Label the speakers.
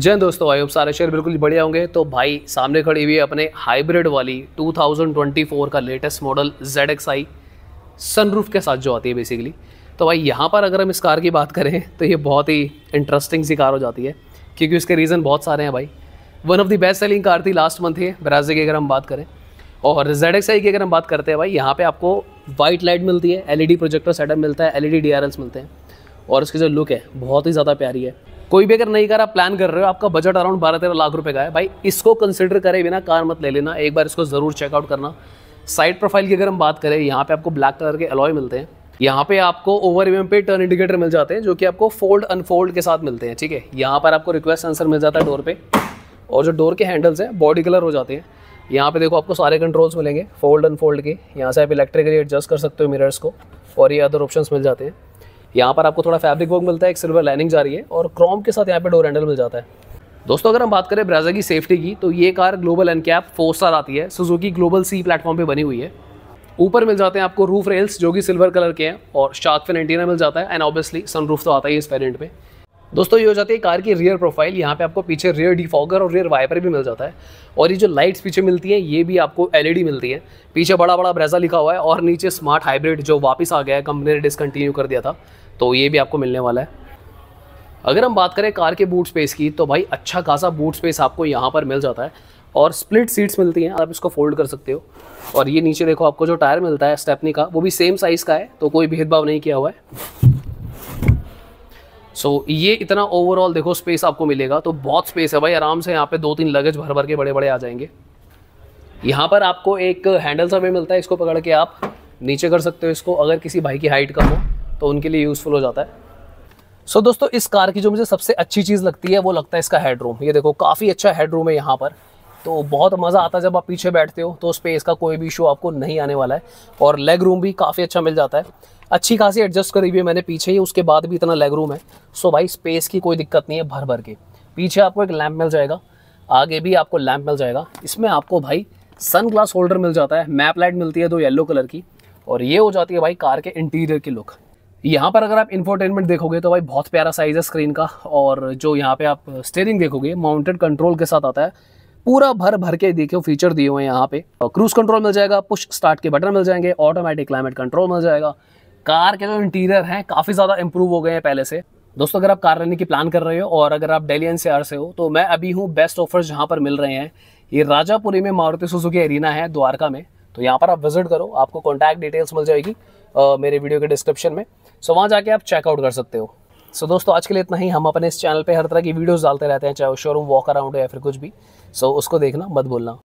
Speaker 1: जय दोस्तों I hope सारे शेयर बिल्कुल बढ़िया होंगे तो भाई सामने खड़ी हुई है अपने हाइब्रिड वाली 2024 का latest model Z X I sunroof के साथ जो आती है बेसिकली तो भाई यहाँ पर अगर हम इस कार की बात करें तो ये बहुत ही इंटरेस्टिंग सी कार हो जाती है क्योंकि उसके रीज़न बहुत सारे हैं भाई one of the best selling car थी लास्ट मंथ ये बराजी की अगर हम बात करें और जेड एक्स आई की अगर हम बात करते हैं भाई यहाँ पर आपको वाइट लाइट मिलती है एल प्रोजेक्टर सेटअप मिलता है एल ई e मिलते हैं और उसकी जो लुक है बहुत ही ज़्यादा प्यारी है कोई भी अगर नहीं आप प्लान कर रहे हो आपका बजट अराउंड बारह तेरह लाख रुपए का है भाई इसको कंसिडर करे बिना कार मत ले लेना एक बार इसको ज़रूर चेकआउट करना साइड प्रोफाइल की अगर हम बात करें यहाँ पे आपको ब्लैक कलर के अलॉय मिलते हैं यहाँ पे आपको ओवर एम पे टर्न इंडिकेटर मिल जाते हैं जो कि आपको फोल्ड अनफोल्ड के साथ मिलते हैं ठीक है यहाँ पर आपको रिक्वेस्ट आंसर मिल जाता है डोर पे और जो डोर के हैंडल्स हैं बॉडी कलर हो जाते हैं यहाँ पे देखो आपको सारे कंट्रोल्स मिलेंगे फोल्ड अनफोल्ड के यहाँ से आप इलेक्ट्रिकली एडजस्ट कर सकते हो मिरर्स को और ये अदर ऑप्शंस मिल जाते हैं यहाँ पर आपको थोड़ा फैब्रिक वर्क मिलता है एक सिल्वर लाइनिंग जा रही है और क्रॉम के साथ यहाँ पे डोर हैंडल मिल जाता है दोस्तों अगर हम बात करें ब्राजा की सेफ्टी की तो ये car global NCAP four star आती है सुजुकी ग्लोबल सी प्लेटफॉर्म पे बनी हुई है ऊपर मिल जाते हैं आपको रूफ रेल्स जो कि सिल्वर कलर के हैं और शार्क फिन एंटीना मिल जाता है एंड ऑब्वियसली सनरूफ तो आता ही इस पर में दोस्तों ये हो जाती है कार की रियर प्रोफाइल यहाँ पे आपको पीछे रियर डिफॉगर और रियर वाइपर भी मिल जाता है और ये जो लाइट्स पीछे मिलती हैं ये भी आपको एलईडी मिलती है पीछे बड़ा बड़ा ब्रेजा लिखा हुआ है और नीचे स्मार्ट हाइब्रिड जो वापस आ गया है कंपनी ने डिसकंटिन्यू कर दिया था तो ये भी आपको मिलने वाला है अगर हम बात करें कार के बूट स्पेस की तो भाई अच्छा खासा बूट स्पेस आपको यहाँ पर मिल जाता है और स्प्लिट सीट्स मिलती हैं आप इसको फोल्ड कर सकते हो और ये नीचे देखो आपको जो टायर मिलता है स्टेपनी का वो भी सेम साइज़ का है तो कोई भेदभाव नहीं किया हुआ है सो so, ये इतना ओवरऑल देखो स्पेस आपको मिलेगा तो बहुत स्पेस है भाई आराम से यहाँ पे दो तीन लगेज भर भर के बड़े बड़े आ जाएंगे यहाँ पर आपको एक हैंडल सा भी मिलता है इसको पकड़ के आप नीचे कर सकते हो इसको अगर किसी भाई की हाइट कम हो तो उनके लिए यूज़फुल हो जाता है सो so, दोस्तों इस कार की जो मुझे सबसे अच्छी चीज़ लगती है वो लगता है इसका हेडरूम ये देखो काफ़ी अच्छा हेडरूम है यहाँ पर तो बहुत मज़ा आता है जब आप पीछे बैठते हो तो स्पेस का कोई भी इशू आपको नहीं आने वाला है और लेग रूम भी काफ़ी अच्छा मिल जाता है अच्छी खासी एडजस्ट करी हुई है मैंने पीछे ही उसके बाद भी इतना लेग रूम है सो भाई स्पेस की कोई दिक्कत नहीं है भर भर के पीछे आपको एक लैम्प मिल जाएगा आगे भी आपको लैम्प मिल जाएगा इसमें आपको भाई सन ग्लास होल्डर मिल जाता है मैप लाइट मिलती है दो येलो कलर की और ये हो जाती है भाई कार के इंटीरियर की लुक यहाँ पर अगर आप इन्फोटेनमेंट देखोगे तो भाई बहुत प्यारा साइज़ है स्क्रीन का और जो यहाँ पे आप स्टेयरिंग देखोगे माउंटेड कंट्रोल के साथ आता है पूरा भर भर के देखो फीचर दिए हुए हैं यहाँ पे क्रूज कंट्रोल मिल जाएगा पुश स्टार्ट के बटन मिल जाएंगे ऑटोमेटिक क्लाइमेट कंट्रोल मिल जाएगा कार के जो इंटीरियर हैं काफ़ी ज़्यादा इंप्रूव हो गए हैं पहले से दोस्तों अगर आप कार लेने की प्लान कर रहे हो और अगर आप डेली एनसीआर से हो तो मैं अभी हूँ बेस्ट ऑफर्स जहाँ पर मिल रहे हैं ये राजापुरी में मारुति सुजुकी एरिना है द्वारका में तो यहाँ पर आप विजिट करो आपको कॉन्टैक्ट डिटेल्स मिल जाएगी आ, मेरे वीडियो के डिस्क्रिप्शन में सो वहाँ जाके आप चेकआउट कर सकते हो सो so, दोस्तों आज के लिए इतना ही हम अपने इस चैनल पे हर तरह की वीडियोस डालते रहते हैं चाहे वो शोरूम वॉक अराउंड या फिर कुछ भी सो so, उसको देखना मत भूलना